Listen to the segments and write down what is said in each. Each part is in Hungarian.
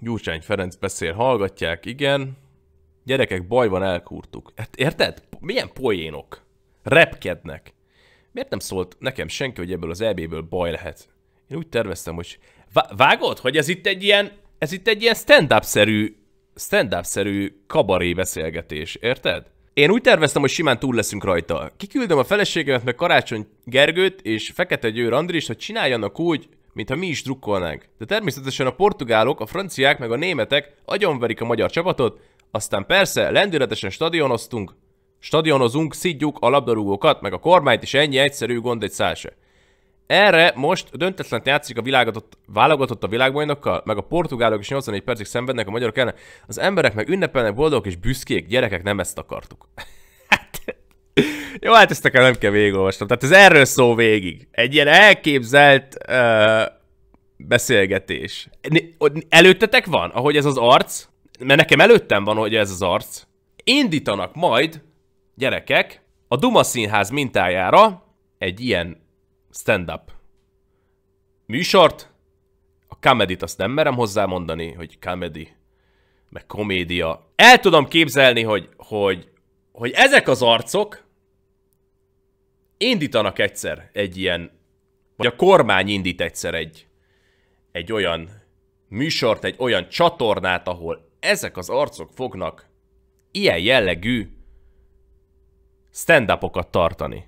Gyurcsány Ferenc beszél, hallgatják, igen. Gyerekek, baj van, elkúrtuk. Hát érted? Milyen poénok? Repkednek. Miért nem szólt nekem senki, hogy ebből az EB-ből baj lehet? Én úgy terveztem, hogy vágod, hogy ez itt egy ilyen, ez itt egy ilyen stand-up-szerű, stand-up-szerű kabaré beszélgetés, érted? Én úgy terveztem, hogy simán túl leszünk rajta. Kiküldöm a feleségemet, meg Karácsony Gergőt és Fekete Győr Andrist, hogy csináljanak úgy, mintha mi is drukkolnánk. De természetesen a portugálok, a franciák meg a németek agyonverik a magyar csapatot, aztán persze lendületesen stadionoztunk, stadionozunk, szidjuk a labdarúgókat, meg a kormányt is ennyi egyszerű gond egy szálse. Erre most döntetlen játszik a világot, válogatott a világbajnokkal, meg a portugálok is 84 percig szenvednek a magyarok ellen. Az emberek meg ünnepelnek, boldogok és büszkék, gyerekek nem ezt akartuk. Jó, hát ezt nekem nem kell végigolvasnom. Tehát ez erről szól végig. Egy ilyen elképzelt uh, beszélgetés. Előttetek van, ahogy ez az arc? Mert nekem előttem van, hogy ez az arc. Indítanak majd, gyerekek, a Duma Színház mintájára egy ilyen stand-up műsort. A comedy azt nem merem hozzámondani, hogy comedy, meg komédia. El tudom képzelni, hogy, hogy, hogy ezek az arcok, indítanak egyszer egy ilyen, vagy a kormány indít egyszer egy, egy olyan műsort, egy olyan csatornát, ahol ezek az arcok fognak ilyen jellegű stand tartani.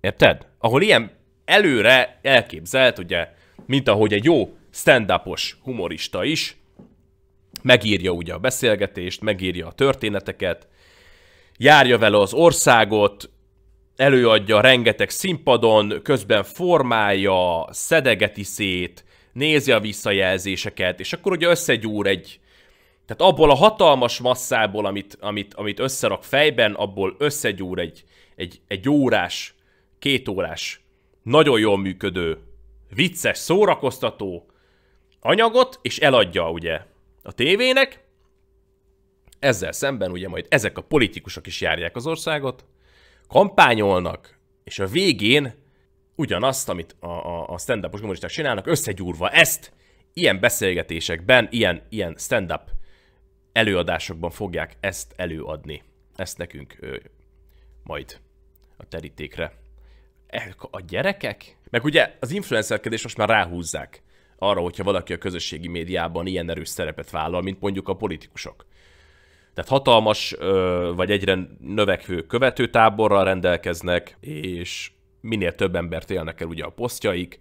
Érted? Ahol ilyen előre elképzelt, ugye, mint ahogy egy jó stand humorista is, megírja ugye a beszélgetést, megírja a történeteket, járja vele az országot, előadja rengeteg színpadon, közben formálja, szedegeti szét, nézi a visszajelzéseket, és akkor ugye összegyúr egy, tehát abból a hatalmas masszából, amit, amit, amit összerak fejben, abból összegyúr egy, egy, egy órás, két órás, nagyon jól működő, vicces, szórakoztató anyagot, és eladja ugye a tévének. Ezzel szemben ugye majd ezek a politikusok is járják az országot, kampányolnak, és a végén ugyanazt, amit a, a, a stand-upos humoristák csinálnak, összegyúrva ezt ilyen beszélgetésekben, ilyen, ilyen stand-up előadásokban fogják ezt előadni. Ezt nekünk ő, majd a terítékre. A gyerekek? Meg ugye az influencerkedés most már ráhúzzák arra, hogyha valaki a közösségi médiában ilyen erős szerepet vállal, mint mondjuk a politikusok. Tehát hatalmas vagy egyre növekvő követőtáborral rendelkeznek, és minél több embert élnek el ugye a posztjaik,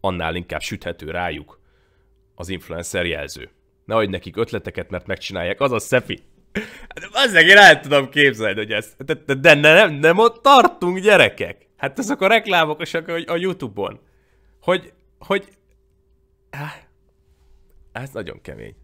annál inkább süthető rájuk az influencer jelző. Ne adj nekik ötleteket, mert megcsinálják, az a szefi. Hát az én el tudom képzelni, hogy ezt... De, de nem, nem ott tartunk, gyerekek! Hát ezek a reklámok és a, a Youtube-on. Hogy, hogy... Ez nagyon kemény.